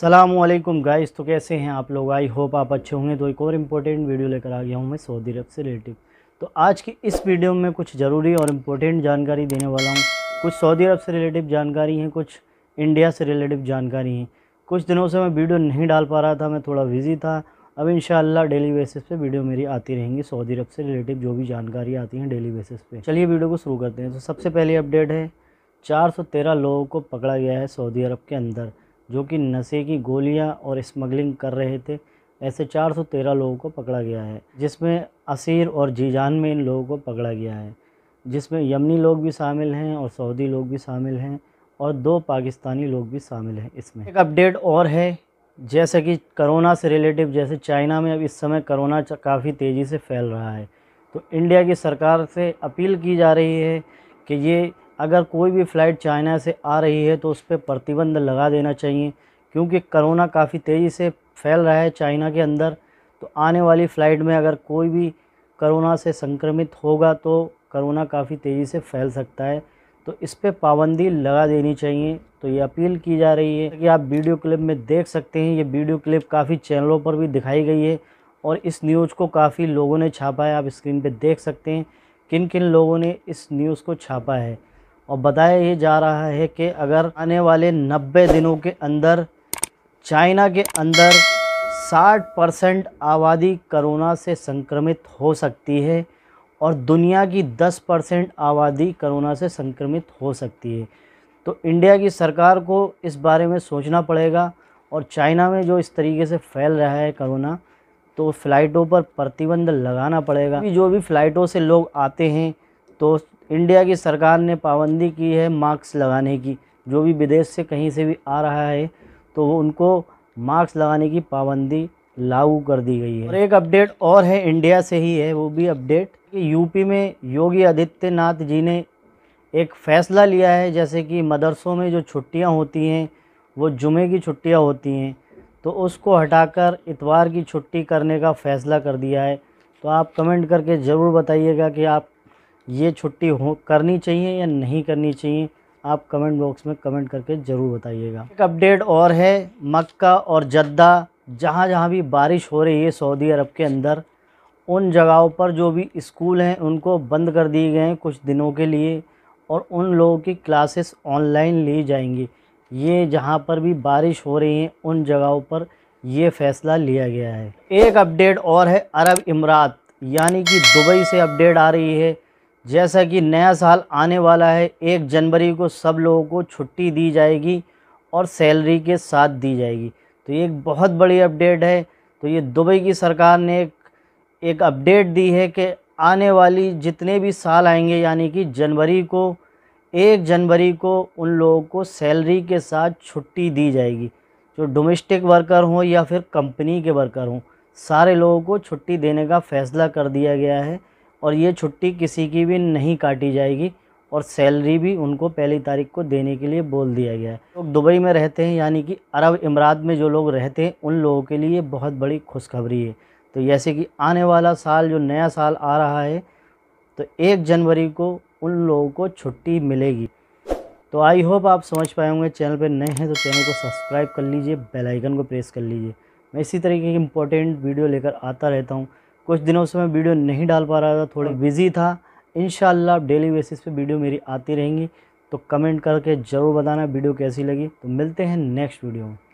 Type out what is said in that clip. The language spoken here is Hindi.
सलामकुम गाइस तो कैसे हैं आप लोग आई होप आप अच्छे होंगे तो एक और इम्पोर्टेंट वीडियो लेकर आ गया हूं मैं सऊदी अरब से रिलेटिव तो आज की इस वीडियो में कुछ ज़रूरी और इम्पोर्टेंट जानकारी देने वाला हूं कुछ सऊदी अरब से रिलेटिव जानकारी हैं कुछ इंडिया से रिलेटिव जानकारी हैं कुछ दिनों से मैं वीडियो नहीं डाल पा रहा था मैं थोड़ा बिज़ी था अब इन डेली बेसिस पर वीडियो मेरी आती रहेंगी सऊदी अरब से रिलेटिव जो भी जानकारी आती है डेली बेसिस पर चलिए वीडियो को शुरू करते हैं तो सबसे पहली अपडेट है चार लोगों को पकड़ा गया है सऊदी अरब के अंदर जो कि नशे की गोलियां और स्मगलिंग कर रहे थे ऐसे 413 लोगों को पकड़ा गया है जिसमें असीर और जीजान में इन लोगों को पकड़ा गया है जिसमें यमनी लोग भी शामिल हैं और सऊदी लोग भी शामिल हैं और दो पाकिस्तानी लोग भी शामिल हैं इसमें एक अपडेट और है जैसे कि करोना से रिलेटिव जैसे चाइना में अब इस समय करोना काफ़ी तेज़ी से फैल रहा है तो इंडिया की सरकार से अपील की जा रही है कि ये अगर कोई भी फ़्लाइट चाइना से आ रही है तो उस पर प्रतिबंध लगा देना चाहिए क्योंकि करोना काफ़ी तेज़ी से फैल रहा है चाइना के अंदर तो आने वाली फ़्लाइट में अगर कोई भी करोना से संक्रमित होगा तो करोना काफ़ी तेज़ी से फैल सकता है तो इस पर पाबंदी लगा देनी चाहिए तो ये अपील की जा रही है कि आप वीडियो क्लिप में देख सकते हैं ये वीडियो क्लिप काफ़ी चैनलों पर भी दिखाई गई है और इस न्यूज़ को काफ़ी लोगों ने छापा है आप स्क्रीन पे देख सकते हैं किन किन लोगों ने इस न्यूज़ को छापा है और बताया ही जा रहा है कि अगर आने वाले 90 दिनों के अंदर चाइना के अंदर 60 परसेंट आबादी कोरोना से संक्रमित हो सकती है और दुनिया की 10 परसेंट आबादी कोरोना से संक्रमित हो सकती है तो इंडिया की सरकार को इस बारे में सोचना पड़ेगा और चाइना में जो इस तरीके से फैल रहा है कोरोना तो फ़्लाइटों पर प्रतिबंध लगाना पड़ेगा जो भी फ़्लाइटों से लोग आते हैं तो इंडिया की सरकार ने पाबंदी की है मास्क लगाने की जो भी विदेश से कहीं से भी आ रहा है तो उनको मास्क लगाने की पाबंदी लागू कर दी गई है और एक अपडेट और है इंडिया से ही है वो भी अपडेट कि यूपी में योगी आदित्यनाथ जी ने एक फ़ैसला लिया है जैसे कि मदरसों में जो छुट्टियां होती हैं वो जुमे की छुट्टियां होती हैं तो उसको हटाकर इतवार की छुट्टी करने का फ़ैसला कर दिया है तो आप कमेंट करके ज़रूर बताइएगा कि आप ये छुट्टी हो करनी चाहिए या नहीं करनी चाहिए आप कमेंट बॉक्स में कमेंट करके ज़रूर बताइएगा एक अपडेट और है मक्का और जद्दा जहाँ जहाँ भी बारिश हो रही है सऊदी अरब के अंदर उन जगहों पर जो भी स्कूल हैं उनको बंद कर दिए गए हैं कुछ दिनों के लिए और उन लोगों की क्लासेस ऑनलाइन ली जाएंगी ये जहाँ पर भी बारिश हो रही है उन जगहों पर ये फ़ैसला लिया गया है एक अपडेट और है अरब इमरात यानी कि दुबई से अपडेट आ रही है जैसा कि नया साल आने वाला है एक जनवरी को सब लोगों को छुट्टी दी जाएगी और सैलरी के साथ दी जाएगी तो ये एक बहुत बड़ी अपडेट है तो ये दुबई की सरकार ने एक, एक अपडेट दी है कि आने वाली जितने भी साल आएंगे यानी कि जनवरी को एक जनवरी को उन लोगों को सैलरी के साथ छुट्टी दी जाएगी जो डोमेस्टिक वर्कर हों या फिर कंपनी के वर्कर हों सारे लोगों को छुट्टी देने का फ़ैसला कर दिया गया है और ये छुट्टी किसी की भी नहीं काटी जाएगी और सैलरी भी उनको पहली तारीख को देने के लिए बोल दिया गया है लोग तो दुबई में रहते हैं यानी कि अरब इमरात में जो लोग रहते हैं उन लोगों के लिए बहुत बड़ी खुशखबरी है तो जैसे कि आने वाला साल जो नया साल आ रहा है तो एक जनवरी को उन लोगों को छुट्टी मिलेगी तो आई होप आप समझ पाए होंगे चैनल पर नए हैं तो चैनल को सब्सक्राइब कर लीजिए बेलाइकन को प्रेस कर लीजिए मैं इसी तरीके की इंपॉर्टेंट वीडियो लेकर आता रहता हूँ कुछ दिनों से मैं वीडियो नहीं डाल पा रहा था थोड़ी बिज़ी हाँ। था इन डेली बेसिस पे वीडियो मेरी आती रहेंगी तो कमेंट करके ज़रूर बताना वीडियो कैसी लगी तो मिलते हैं नेक्स्ट वीडियो में